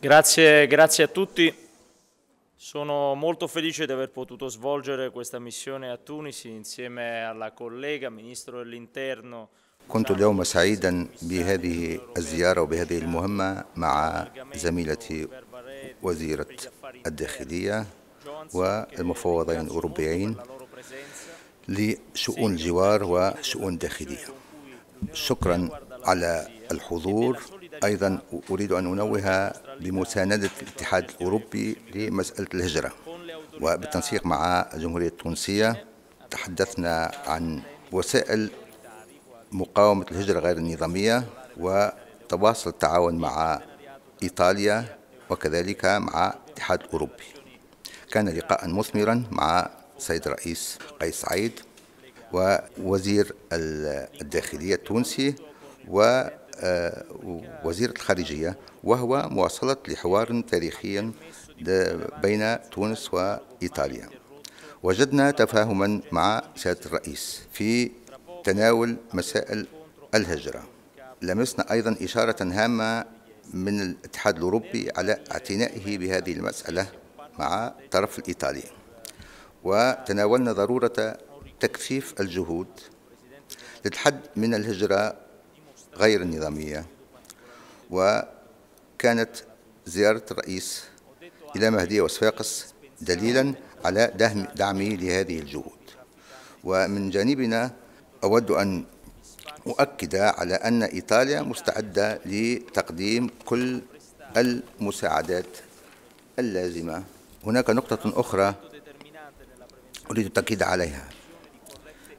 Grazie, grazie, a tutti. Sono molto felice di aver potuto svolgere questa missione a Tunisi insieme alla collega Ministro dell'Interno. كنت اليوم سعيدا بهذه الزيارة وبهذه المهمة مع زميلتي وزيرة الداخلية والمفوضين الأوروبيين لشؤون الجوار وشؤون الداخلية شكرا على الحضور أيضا أريد أن أنوه لمساندة الاتحاد الأوروبي لمسألة الهجرة وبالتنسيق مع الجمهورية التونسية تحدثنا عن وسائل مقاومة الهجرة غير النظامية وتواصل التعاون مع إيطاليا وكذلك مع الاتحاد الأوروبي كان لقاء مثمرا مع السيد الرئيس قيس سعيد ووزير الداخلية التونسي و آه، وزيرة الخارجية وهو مواصلة لحوار تاريخي بين تونس وإيطاليا وجدنا تفاهما مع سيادة الرئيس في تناول مسائل الهجرة لمسنا أيضا إشارة هامة من الاتحاد الأوروبي على اعتنائه بهذه المسألة مع طرف الإيطالي وتناولنا ضرورة تكثيف الجهود للحد من الهجرة غير النظامية وكانت زيارة الرئيس إلى مهدية وصفاقس دليلا على دعمي لهذه الجهود ومن جانبنا أود أن أؤكد على أن إيطاليا مستعدة لتقديم كل المساعدات اللازمة هناك نقطة أخرى أريد التأكيد عليها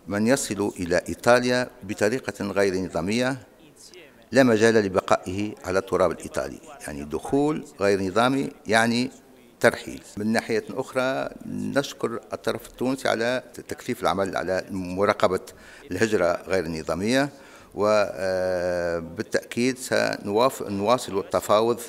من يصل إلى إيطاليا بطريقة غير نظامية لا مجال لبقائه على التراب الإيطالي يعني دخول غير نظامي يعني ترحيل من ناحية أخرى نشكر الطرف التونسي على تكثيف العمل على مراقبة الهجرة غير النظامية وبالتأكيد آه، سنواصل التفاوض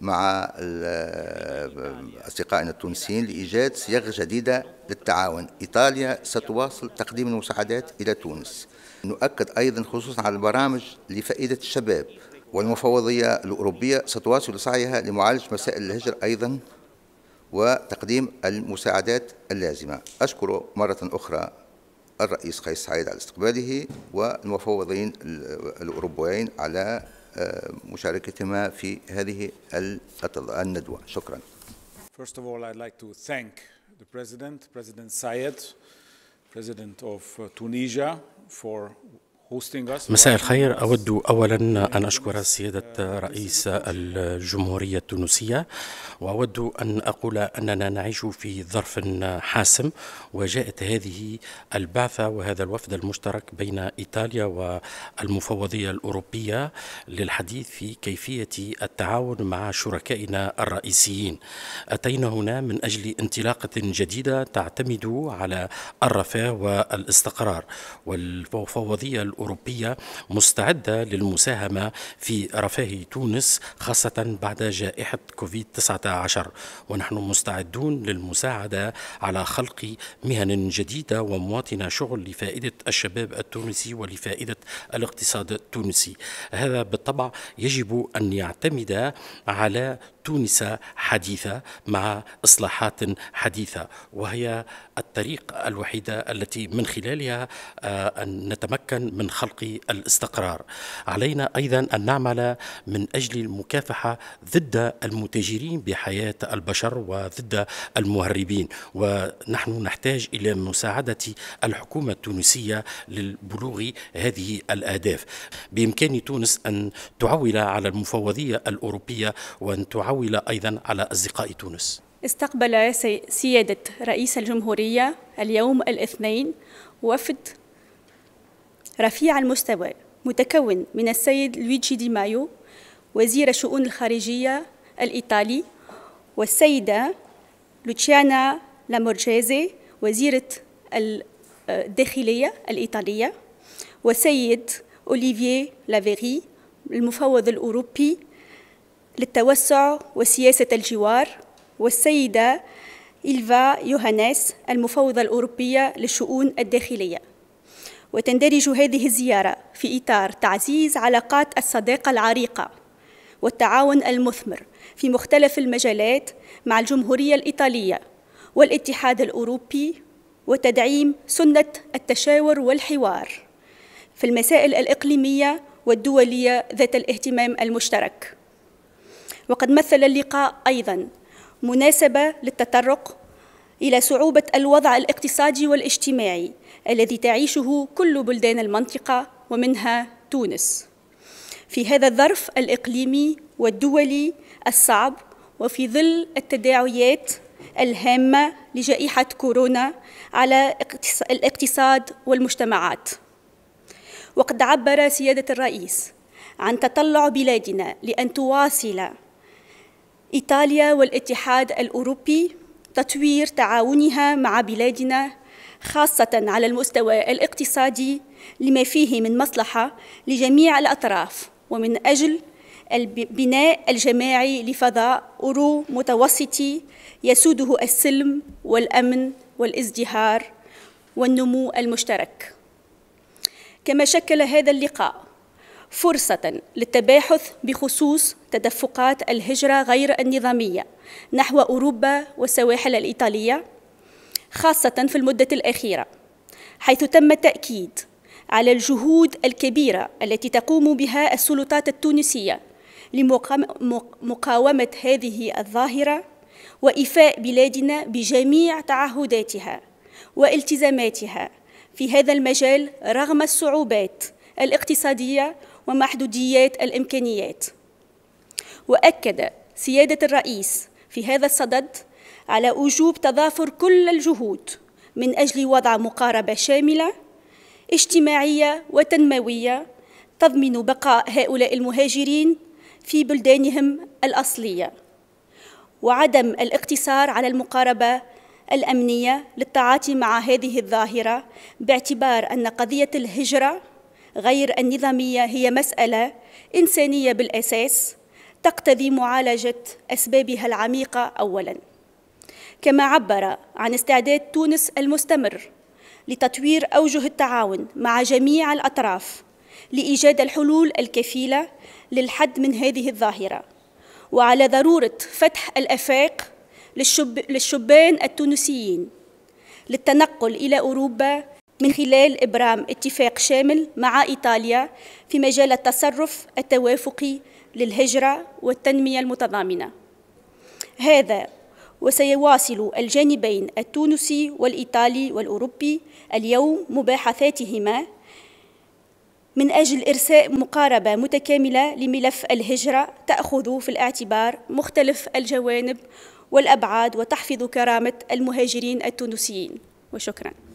مع آه، أصدقائنا التونسيين لإيجاد صيغ جديدة للتعاون إيطاليا ستواصل تقديم المساعدات إلى تونس نؤكد أيضا خصوصا على البرامج لفائدة الشباب والمفوضية الأوروبية ستواصل سعيها لمعالجة مسائل الهجر أيضا وتقديم المساعدات اللازمة أشكر مرة أخرى الرئيس قيس سعيد على استقباله والمفوضين الأوروبيين على مشاركتهما في هذه الندوة شكرا First of all, I'd like to thank the President, President Syed, President of Tunisia, for مساء الخير أود أولا أن أشكر سيادة رئيس الجمهورية التونسية وأود أن أقول أننا نعيش في ظرف حاسم وجاءت هذه البعثة وهذا الوفد المشترك بين إيطاليا والمفوضية الأوروبية للحديث في كيفية التعاون مع شركائنا الرئيسيين أتينا هنا من أجل انطلاقة جديدة تعتمد على الرفاه والاستقرار والمفوضية الأوروبية مستعدة للمساهمة في رفاه تونس خاصة بعد جائحة كوفيد 19 ونحن مستعدون للمساعدة على خلق مهن جديدة ومواطنة شغل لفائدة الشباب التونسي ولفائدة الاقتصاد التونسي هذا بالطبع يجب أن يعتمد على تونس حديثة مع إصلاحات حديثة وهي الطريق الوحيدة التي من خلالها آه، أن نتمكن من خلق الاستقرار علينا أيضا أن نعمل من أجل المكافحة ضد المتاجرين بحياة البشر وضد المهربين ونحن نحتاج إلى مساعدة الحكومة التونسية للبلوغ هذه الأهداف بإمكان تونس أن تعول على المفوضية الأوروبية وأن تعول متعولة أيضا على أصدقاء تونس استقبل سيادة رئيس الجمهورية اليوم الاثنين وفد رفيع المستوى متكون من السيد لويجي دي مايو وزير الشؤون الخارجية الإيطالي والسيدة لوتشيانا لامورجيزي وزيرة الداخلية الإيطالية والسيد أوليفييه لافيري المفوض الأوروبي للتوسع وسياسة الجوار والسيدة إلفا يوهانيس المفوضة الأوروبية للشؤون الداخلية وتندرج هذه الزيارة في إطار تعزيز علاقات الصداقة العريقة والتعاون المثمر في مختلف المجالات مع الجمهورية الإيطالية والاتحاد الأوروبي وتدعيم سنة التشاور والحوار في المسائل الإقليمية والدولية ذات الاهتمام المشترك وقد مثل اللقاء أيضا مناسبة للتطرق إلى صعوبة الوضع الاقتصادي والاجتماعي الذي تعيشه كل بلدان المنطقة ومنها تونس في هذا الظرف الإقليمي والدولي الصعب وفي ظل التداعيات الهامة لجائحة كورونا على الاقتصاد والمجتمعات وقد عبر سيادة الرئيس عن تطلع بلادنا لأن تواصل إيطاليا والاتحاد الأوروبي تطوير تعاونها مع بلادنا خاصة على المستوى الاقتصادي لما فيه من مصلحة لجميع الأطراف ومن أجل البناء الجماعي لفضاء أورو متوسطي يسوده السلم والأمن والازدهار والنمو المشترك كما شكل هذا اللقاء فرصة للتباحث بخصوص تدفقات الهجرة غير النظامية نحو أوروبا والسواحل الإيطالية خاصة في المدة الأخيرة حيث تم التأكيد على الجهود الكبيرة التي تقوم بها السلطات التونسية لمقاومة هذه الظاهرة وإيفاء بلادنا بجميع تعهداتها والتزاماتها في هذا المجال رغم الصعوبات الاقتصادية ومحدوديات الإمكانيات وأكد سيادة الرئيس في هذا الصدد على وجوب تضافر كل الجهود من أجل وضع مقاربة شاملة اجتماعية وتنموية تضمن بقاء هؤلاء المهاجرين في بلدانهم الأصلية وعدم الاقتصار على المقاربة الأمنية للتعاطي مع هذه الظاهرة باعتبار أن قضية الهجرة غير النظامية هي مسألة إنسانية بالأساس تقتضي معالجة أسبابها العميقة أولاً كما عبر عن استعداد تونس المستمر لتطوير أوجه التعاون مع جميع الأطراف لإيجاد الحلول الكفيلة للحد من هذه الظاهرة وعلى ضرورة فتح الأفاق للشب... للشبان التونسيين للتنقل إلى أوروبا من خلال إبرام اتفاق شامل مع إيطاليا في مجال التصرف التوافقي للهجرة والتنمية المتضامنة هذا وسيواصل الجانبين التونسي والإيطالي والأوروبي اليوم مباحثاتهما من أجل إرساء مقاربة متكاملة لملف الهجرة تأخذ في الاعتبار مختلف الجوانب والأبعاد وتحفظ كرامة المهاجرين التونسيين وشكراً